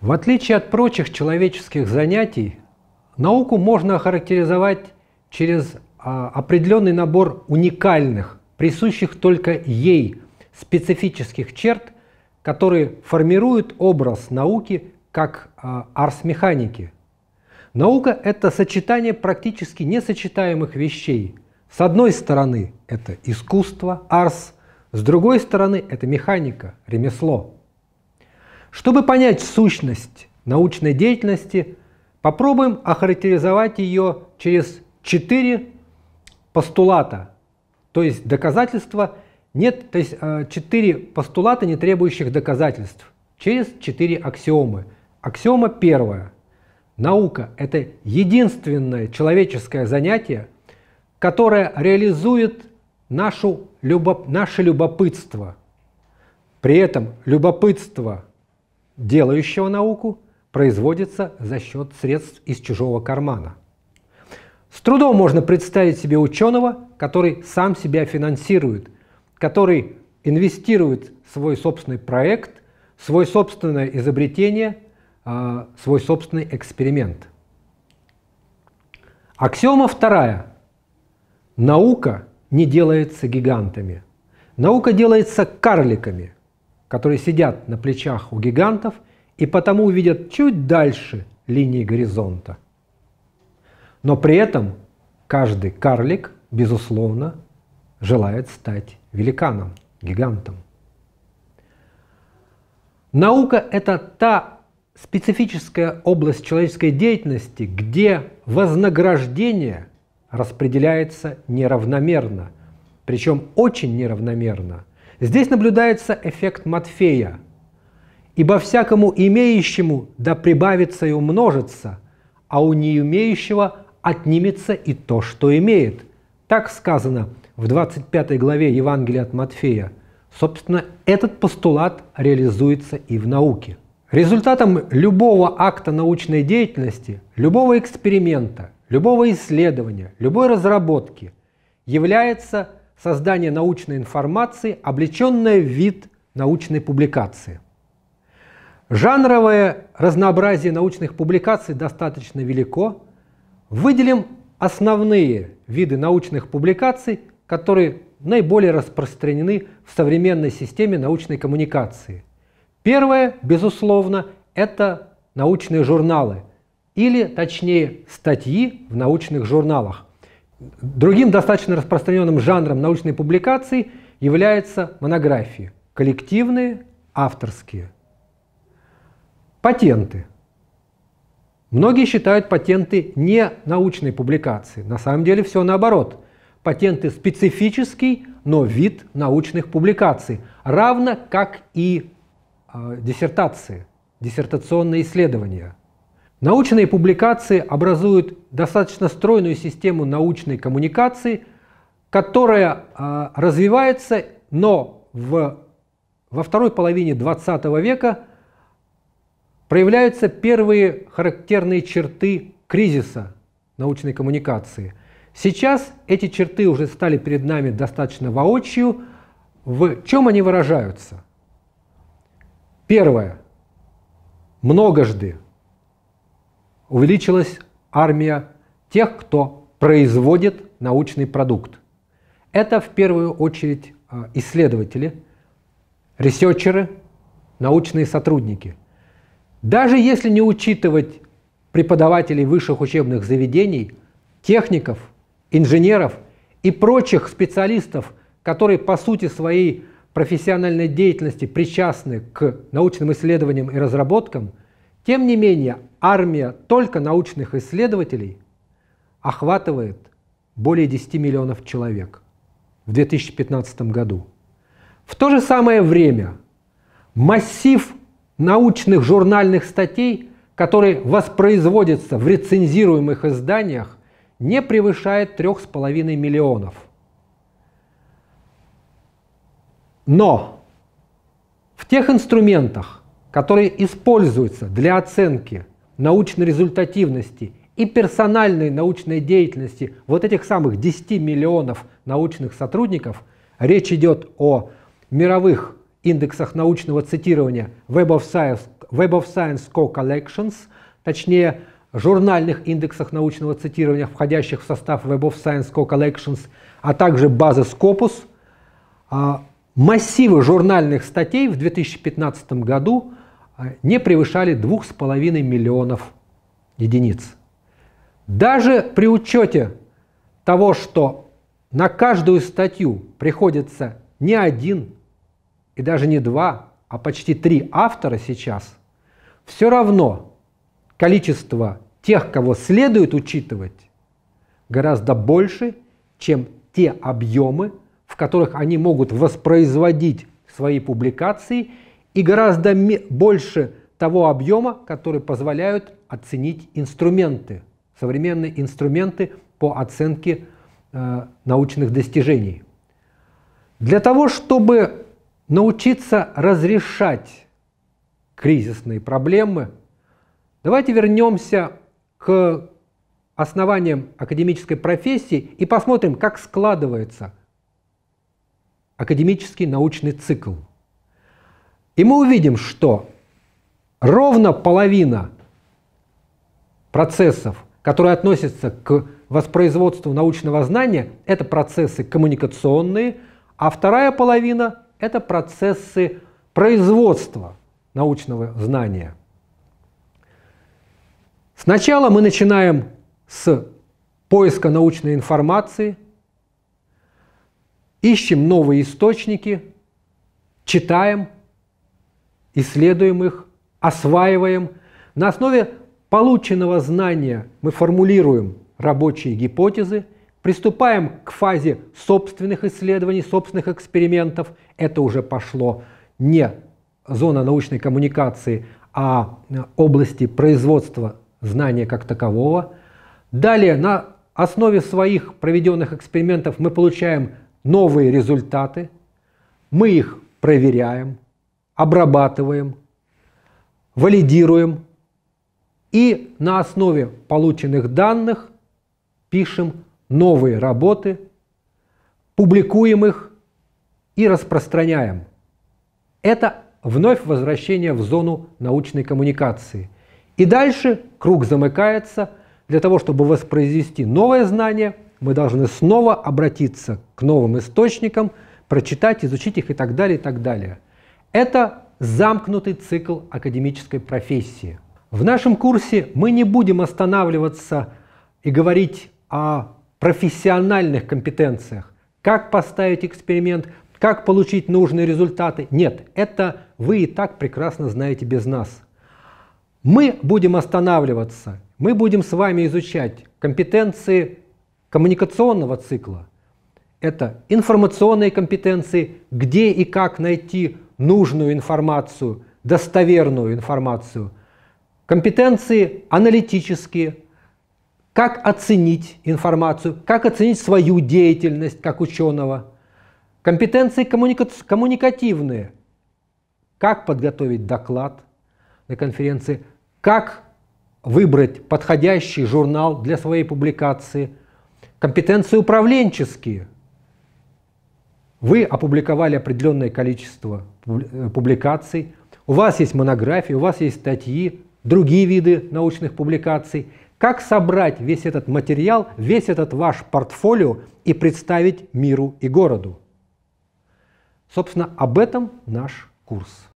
В отличие от прочих человеческих занятий, науку можно охарактеризовать через а, определенный набор уникальных, присущих только ей специфических черт, которые формируют образ науки как а, арс-механики. Наука – это сочетание практически несочетаемых вещей. С одной стороны, это искусство, арс, с другой стороны, это механика, ремесло. Чтобы понять сущность научной деятельности, попробуем охарактеризовать ее через четыре постулата, то есть доказательства нет, то есть э, четыре постулата, не требующих доказательств, через четыре аксиомы. Аксиома первая. Наука – это единственное человеческое занятие, которое реализует нашу, любоп, наше любопытство. При этом любопытство делающего науку производится за счет средств из чужого кармана. С трудом можно представить себе ученого, который сам себя финансирует, который инвестирует свой собственный проект, свой собственное изобретение, а, свой собственный эксперимент. Аксиома вторая. Наука не делается гигантами. Наука делается карликами, которые сидят на плечах у гигантов и потому увидят чуть дальше линии горизонта. Но при этом каждый карлик, безусловно, желает стать великаном, гигантом. Наука – это та специфическая область человеческой деятельности, где вознаграждение распределяется неравномерно, причем очень неравномерно. Здесь наблюдается эффект Матфея. «Ибо всякому имеющему да прибавится и умножится, а у неумеющего отнимется и то, что имеет. Так сказано в 25 главе Евангелия от Матфея. Собственно, этот постулат реализуется и в науке. Результатом любого акта научной деятельности, любого эксперимента, любого исследования, любой разработки является создание научной информации, облеченная в вид научной публикации. Жанровое разнообразие научных публикаций достаточно велико, Выделим основные виды научных публикаций, которые наиболее распространены в современной системе научной коммуникации. Первое, безусловно, это научные журналы, или, точнее, статьи в научных журналах. Другим достаточно распространенным жанром научной публикации являются монографии – коллективные, авторские. Патенты – Многие считают патенты не научной публикацией. На самом деле все наоборот. Патенты специфический, но вид научных публикаций, равно как и э, диссертации, диссертационные исследования. Научные публикации образуют достаточно стройную систему научной коммуникации, которая э, развивается, но в, во второй половине 20 века – проявляются первые характерные черты кризиса научной коммуникации. Сейчас эти черты уже стали перед нами достаточно воочию. В чем они выражаются? Первое. Многожды увеличилась армия тех, кто производит научный продукт. Это в первую очередь э, исследователи, ресерчеры, научные сотрудники – даже если не учитывать преподавателей высших учебных заведений, техников, инженеров и прочих специалистов, которые по сути своей профессиональной деятельности причастны к научным исследованиям и разработкам, тем не менее армия только научных исследователей охватывает более 10 миллионов человек в 2015 году. В то же самое время массив научных журнальных статей, которые воспроизводятся в рецензируемых изданиях, не превышает 3,5 миллионов. Но в тех инструментах, которые используются для оценки научной результативности и персональной научной деятельности вот этих самых 10 миллионов научных сотрудников, речь идет о мировых индексах научного цитирования Web of Science, Web of Science Co-Collections, точнее журнальных индексах научного цитирования, входящих в состав Web of Science Co-Collections, а также базы Scopus, а, массивы журнальных статей в 2015 году а, не превышали 2,5 миллионов единиц. Даже при учете того, что на каждую статью приходится не один, и даже не два, а почти три автора сейчас, все равно количество тех, кого следует учитывать, гораздо больше, чем те объемы, в которых они могут воспроизводить свои публикации, и гораздо больше того объема, который позволяют оценить инструменты, современные инструменты по оценке э, научных достижений. Для того, чтобы научиться разрешать кризисные проблемы, давайте вернемся к основаниям академической профессии и посмотрим, как складывается академический научный цикл. И мы увидим, что ровно половина процессов, которые относятся к воспроизводству научного знания, это процессы коммуникационные, а вторая половина это процессы производства научного знания. Сначала мы начинаем с поиска научной информации, ищем новые источники, читаем, исследуем их, осваиваем. На основе полученного знания мы формулируем рабочие гипотезы – Приступаем к фазе собственных исследований, собственных экспериментов. Это уже пошло не зона научной коммуникации, а э, области производства знания как такового. Далее на основе своих проведенных экспериментов мы получаем новые результаты, мы их проверяем, обрабатываем, валидируем и на основе полученных данных пишем новые работы, публикуем их и распространяем. Это вновь возвращение в зону научной коммуникации. И дальше круг замыкается. Для того, чтобы воспроизвести новое знание, мы должны снова обратиться к новым источникам, прочитать, изучить их и так далее, и так далее. Это замкнутый цикл академической профессии. В нашем курсе мы не будем останавливаться и говорить о профессиональных компетенциях, как поставить эксперимент, как получить нужные результаты. Нет, это вы и так прекрасно знаете без нас. Мы будем останавливаться, мы будем с вами изучать компетенции коммуникационного цикла. Это информационные компетенции, где и как найти нужную информацию, достоверную информацию. Компетенции аналитические, как оценить информацию, как оценить свою деятельность как ученого, компетенции коммуника коммуникативные, как подготовить доклад на конференции, как выбрать подходящий журнал для своей публикации, компетенции управленческие. Вы опубликовали определенное количество э, публикаций, у вас есть монографии, у вас есть статьи, другие виды научных публикаций – как собрать весь этот материал, весь этот ваш портфолио и представить миру и городу? Собственно, об этом наш курс.